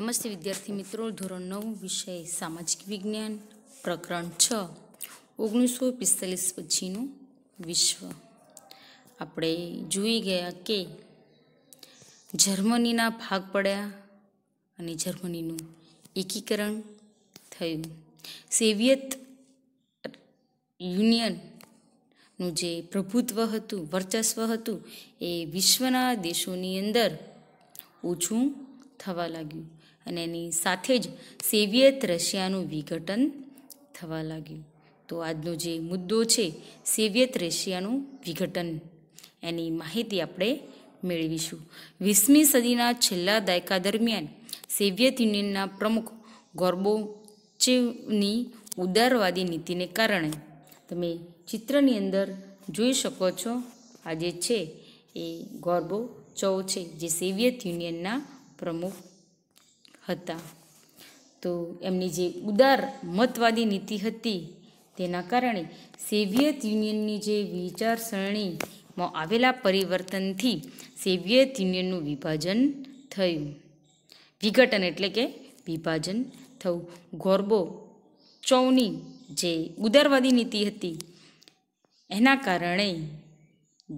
નમસ્તે વિદ્યાર્થી મિત્રો ધોરણ નવ વિષય સામાજિક વિજ્ઞાન પ્રકરણ છ ઓગણીસો પિસ્તાલીસ પછીનું વિશ્વ આપણે જોઈ ગયા કે જર્મનીના ભાગ પડ્યા અને જર્મનીનું એકીકરણ થયું સેવિયત યુનિયનનું જે પ્રભુત્વ હતું વર્ચસ્વ હતું એ વિશ્વના દેશોની અંદર ઓછું થવા લાગ્યું અને એની સાથે જ સેવિયત રશિયાનું વિઘટન થવા લાગ્યું તો આજનો જે મુદ્દો છે સેવિયત રશિયાનું વિઘટન એની માહિતી આપણે મેળવીશું વીસમી સદીના છેલ્લા દાયકા દરમિયાન સોવિયત યુનિયનના પ્રમુખ ગોર્બોચેવની ઉદારવાદી નીતિને કારણે તમે ચિત્રની અંદર જોઈ શકો છો આ જે છે એ ગોર્બો ગોર્બોચવ છે જે સોવિયત યુનિયનના પ્રમુખ હતા તો એમની જે ઉદાર મતવાદી નીતિ હતી તેના કારણે સોવિયત યુનિયનની જે વિચારસરણીમાં આવેલા પરિવર્તનથી સોવિયત યુનિયનનું વિભાજન થયું વિઘટન એટલે કે વિભાજન થયું ગોરબો ચૌની જે ઉદારવાદી નીતિ હતી એના કારણે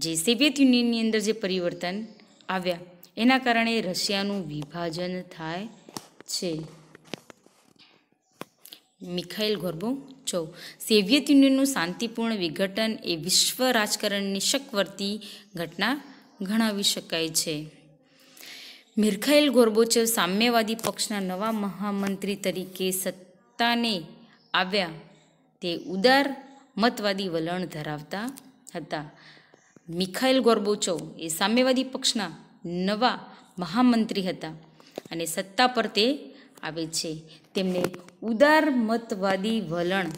જે સેવિયત યુનિયનની અંદર જે પરિવર્તન આવ્યા એના કારણે રશિયાનું વિભાજન થાય છે મિખાઇલ ગોરબો ચૌ સોવિયત યુનિયનનું શાંતિપૂર્ણ વિઘટન એ વિશ્વ રાજકારણની શકવર્તી ઘટના ગણાવી શકાય છે મિરખાઇલ ગોર્બોચેવ સામ્યવાદી પક્ષના નવા મહામંત્રી તરીકે સત્તાને આવ્યા તે ઉદાર મતવાદી વલણ ધરાવતા હતા મિખાઇલ ગોર્બોચોવ એ સામ્યવાદી પક્ષના નવા મહામંત્રી હતા અને સત્તા પર તે આવે છે તેમને ઉદાર મતવાદી વલણ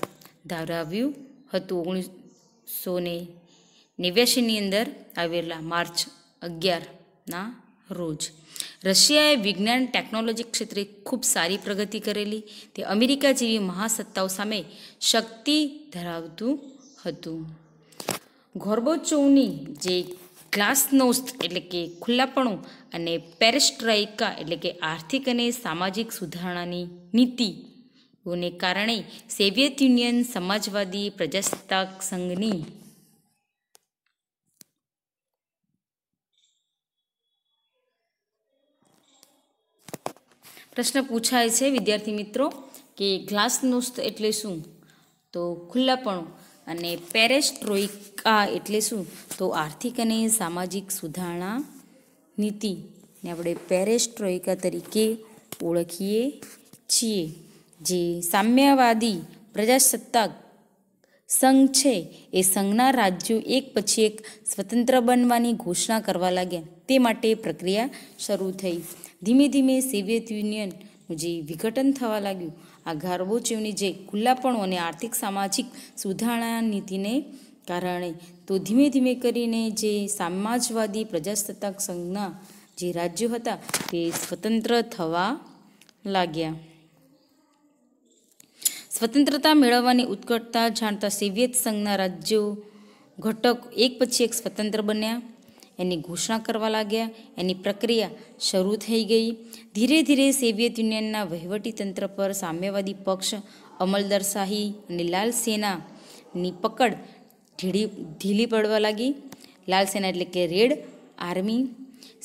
ધરાવ્યું હતું ઓગણીસો ને નેવ્યાસીની અંદર આવેલા માર્ચ અગિયારના રોજ રશિયાએ વિજ્ઞાન ટેકનોલોજી ક્ષેત્રે ખૂબ સારી પ્રગતિ કરેલી તે અમેરિકા જેવી મહાસત્તાઓ સામે શક્તિ ધરાવતું હતું ગોર્બોચોવની જે ગ્લાસનોસ્ત એટલે કે ખુલ્લાપણું અને પેરેસ્ટ્રાઇકા એટલે કે આર્થિક અને સામાજિક સુધારણાની નીતિઓને કારણે સોવિયત યુનિયન સમાજવાદી પ્રજાસત્તાક સંઘની પ્રશ્ન પૂછાય છે વિદ્યાર્થી મિત્રો કે ગ્લાસનોસ્ત એટલે શું તો ખુલ્લાપણું અને પેરેસ્ટ્રોઇકા એટલે શું તો આર્થિક અને સામાજિક સુધારણા નીતિને આપણે પેરેસ્ટ્રોઇકા તરીકે ઓળખીએ છીએ જે સામ્યવાદી પ્રજાસત્તાક સંઘ છે એ સંઘના રાજ્યો એક પછી એક સ્વતંત્ર બનવાની ઘોષણા કરવા લાગ્યા તે માટે પ્રક્રિયા શરૂ થઈ ધીમે ધીમે સોવિયત યુનિયનનું જે વિઘટન થવા લાગ્યું આ ગાર્બોચેવની જે ખુલ્લાપણું અને આર્થિક સામાજિક સુધારણા નીતિને કારણે તો ધીમે ધીમે કરીને જે સામાજવાદી પ્રજાસત્તાક સંઘના જે રાજ્યો હતા તે સ્વતંત્ર થવા લાગ્યા સ્વતંત્રતા મેળવવાની ઉત્કટતા જાણતા સોવિયત સંઘના રાજ્યો ઘટક એક પછી એક સ્વતંત્ર બન્યા એની ઘોષણા કરવા લાગ્યા એની પ્રક્રિયા શરૂ થઈ ગઈ ધીરે ધીરે સોવિયત યુનિયનના વહીવટીતંત્ર પર સામ્યવાદી પક્ષ અમલદરશાહી અને લાલ સેનાની પકડ ઢીલી ઢીલી પડવા લાગી લાલ સેના એટલે કે રેડ આર્મી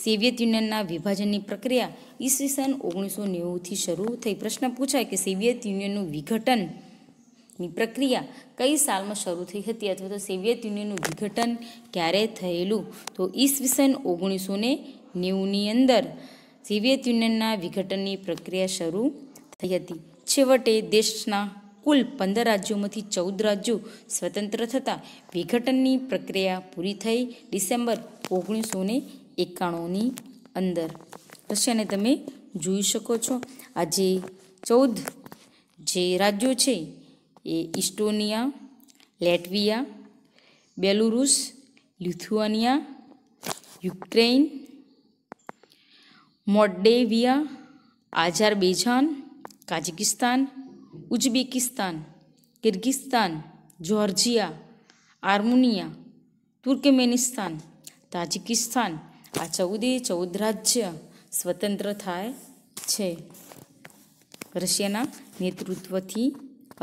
સોવિયત યુનિયનના વિભાજનની પ્રક્રિયા ઈસવીસન ઓગણીસો નેવુંથી શરૂ થઈ પ્રશ્ન પૂછાય કે સોવિયત યુનિયનનું વિઘટન ની પ્રક્રિયા કઈ સાલમાં શરૂ થઈ હતી અથવા તો સોવિયત યુનિયનનું વિઘટન ક્યારે થયેલું તો ઈસવીસન ઓગણીસો ને નેવુંની અંદર સોવિયત યુનિયનના વિઘટનની પ્રક્રિયા શરૂ થઈ હતી છેવટે દેશના કુલ પંદર રાજ્યોમાંથી ચૌદ રાજ્યો સ્વતંત્ર થતાં વિઘટનની પ્રક્રિયા પૂરી થઈ ડિસેમ્બર ઓગણીસો ને એકાણુંની અંદર રશિયાને તમે જોઈ શકો છો આજે ચૌદ જે રાજ્યો છે ये Estonia Latvia Belarus Lithuania Ukraine Moldavia Azerbaijan, Kazakhstan Uzbekistan Kyrgyzstan Georgia Armenia Turkmenistan Tajikistan आ चौदह चौदह राज्य स्वतंत्र थाय रशियाना नेतृत्व थी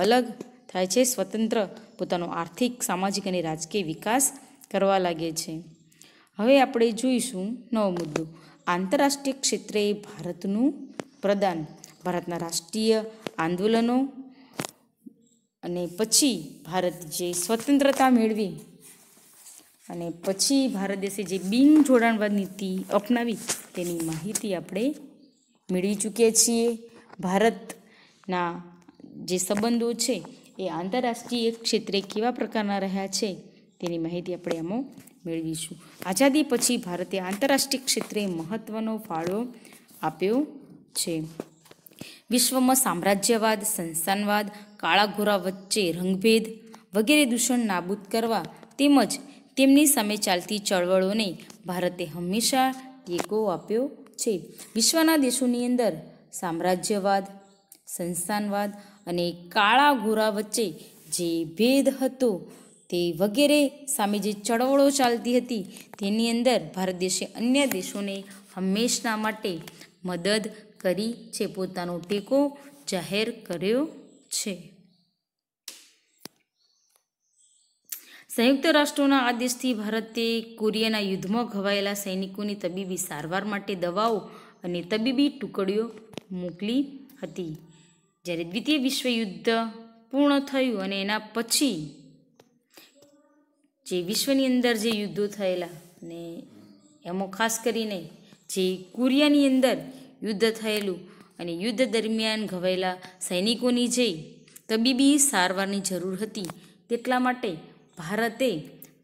अलग થાય છે સ્વતંત્ર પોતાનો આર્થિક સામાજિક અને રાજકીય વિકાસ કરવા લાગે છે હવે આપણે જોઈશું નવો મુદ્દો આંતરરાષ્ટ્રીય ક્ષેત્રે ભારતનું પ્રદાન ભારતના રાષ્ટ્રીય આંદોલનો અને પછી ભારત જે સ્વતંત્રતા મેળવી અને પછી ભારત દેશે જે બિન જોડાણવાદ નીતિ અપનાવી તેની માહિતી આપણે મેળવી ચૂક્યા છીએ ભારતના જે સંબંધો છે એ આંતરરાષ્ટ્રીય ક્ષેત્રે કેવા પ્રકારના રહ્યા છે તેની માહિતી આપણે આમાં મેળવીશું આઝાદી પછી ભારતે આંતરરાષ્ટ્રીય ક્ષેત્રે મહત્ત્વનો ફાળો આપ્યો છે વિશ્વમાં સામ્રાજ્યવાદ સંસ્થાનવાદ કાળા ઘોરા વચ્ચે રંગભેદ વગેરે દૂષણ નાબૂદ કરવા તેમજ તેમની સામે ચાલતી ચળવળોને ભારતે હંમેશા ટેકો આપ્યો છે વિશ્વના દેશોની અંદર સામ્રાજ્યવાદ સંસ્થાનવાદ અને કાળા ગોરા વચ્ચે જે ભેદ હતો તે વગેરે સામે જે ચળવળો ચાલતી હતી તેની અંદર ભારત દેશે અન્ય દેશોને હંમેશના માટે મદદ કરી છે પોતાનો ટેકો જાહેર કર્યો છે સંયુક્ત રાષ્ટ્રોના આદેશથી ભારતે કોરિયાના યુદ્ધમાં ઘવાયેલા સૈનિકોની તબીબી સારવાર માટે દવાઓ અને તબીબી ટુકડીઓ મોકલી હતી જ્યારે દ્વિતીય વિશ્વયુદ્ધ પૂર્ણ થયું અને એના પછી જે વિશ્વની અંદર જે યુદ્ધો થયેલા અને એમાં ખાસ કરીને જે કોરિયાની અંદર યુદ્ધ થયેલું અને યુદ્ધ દરમિયાન ઘવાયેલા સૈનિકોની જે તબીબી સારવારની જરૂર હતી તેટલા માટે ભારતે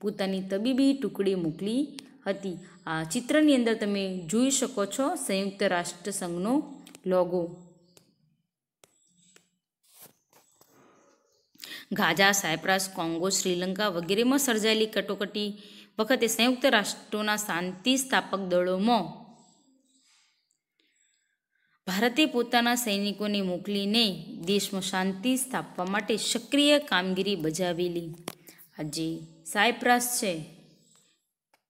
પોતાની તબીબી ટુકડી મોકલી હતી આ ચિત્રની અંદર તમે જોઈ શકો છો સંયુક્ત રાષ્ટ્રસંઘનો logo Gaza Cyprus Congo Sri Lanka વગેરેમાં સર્જાયેલી કટોકટી વખતે સંયુક્ત રાષ્ટ્રોના શાંતિ સ્થાપક દળોમાં ભારતે પોતાના સૈનિકોને મોકલીને દેશમાં શાંતિ સ્થાપવા માટે સક્રિય કામગીરી બજાવેલી આજે સાયપ્રાસ છે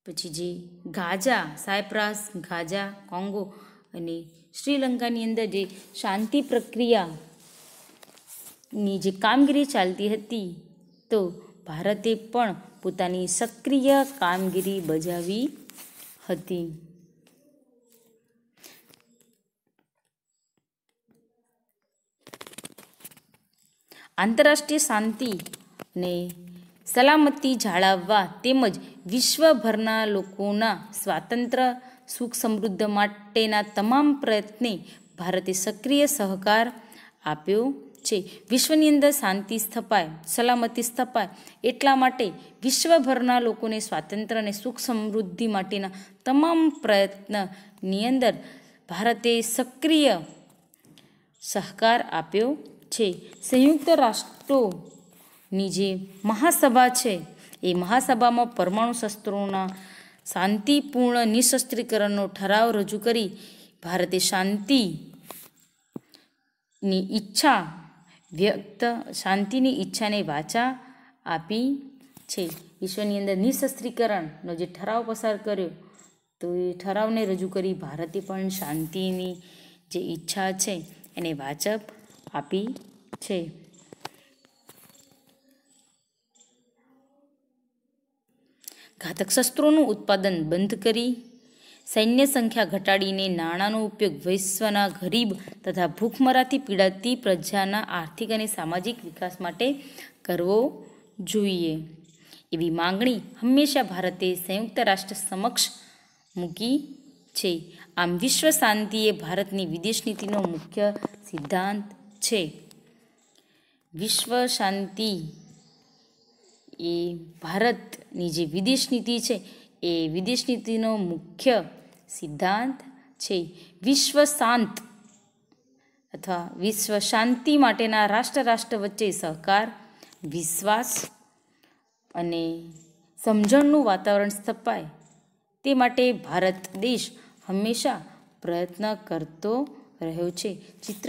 પછી જે ગાઝા સાયપ્રાસ ગાઝા કોંગો અને શ્રીલંકાની અંદર જે શાંતિ પ્રક્રિયા ની જે કામગીરી ચાલતી હતી તો ભારતે પણ પોતાની સક્રિય કામગીરી બજાવી હતી આંતરરાષ્ટ્રીય શાંતિ અને સલામતી જાળવવા તેમજ વિશ્વભરના લોકોના સ્વાતંત્ર્ય સુખ સમૃદ્ધ માટેના તમામ પ્રયત્ને ભારતે સક્રિય સહકાર આપ્યો છે વિશ્વની અંદર શાંતિ સ્થપાય સલામતી સ્થપાય એટલા માટે વિશ્વભરના લોકોને સ્વાતંત્ર્ય અને સુખ સમૃદ્ધિ માટેના તમામ પ્રયત્નની અંદર ભારતે સક્રિય સહકાર આપ્યો છે સંયુક્ત રાષ્ટ્રોની જે મહાસભા છે એ મહાસભામાં પરમાણુ શસ્ત્રોના શાંતિપૂર્ણ નિશસ્ત્રીકરણનો ઠરાવ રજૂ કરી ભારતે શાંતિની ઈચ્છા વ્યક્ત શાંતિની ઈચ્છાને વાચા આપી છે વિશ્વની અંદર નિશસ્ત્રીકરણનો જે ઠરાવ પસાર કર્યો તો એ ઠરાવને રજૂ કરી ભારતે પણ શાંતિની જે ઈચ્છા છે એને વાચપ આપી છે ઘાતક શસ્ત્રોનું ઉત્પાદન બંધ કરી સૈન્ય સંખ્યા ઘટાડીને નાણાંનો ઉપયોગ વિશ્વના ગરીબ તથા ભૂખમરાથી પીડાતી પ્રજાના આર્થિક અને સામાજિક વિકાસ માટે કરવો જોઈએ એવી માંગણી હંમેશા ભારતે સંયુક્ત રાષ્ટ્ર સમક્ષ મૂકી છે આમ વિશ્વ શાંતિ એ ભારતની વિદેશ નીતિનો મુખ્ય સિદ્ધાંત છે વિશ્વ શાંતિ એ ભારતની જે વિદેશ નીતિ છે એ વિદેશ નીતિનો મુખ્ય સિદ્ધાંત છે વિશ્વ શાંત અથવા વિશ્વ શાંતિ માટેના રાષ્ટ્ર રાષ્ટ્ર વચ્ચે સહકાર વિશ્વાસ અને સમજણનું વાતાવરણ સ્થપાય તે માટે ભારત દેશ હંમેશા પ્રયત્ન કરતો રહ્યો છે ચિત્ર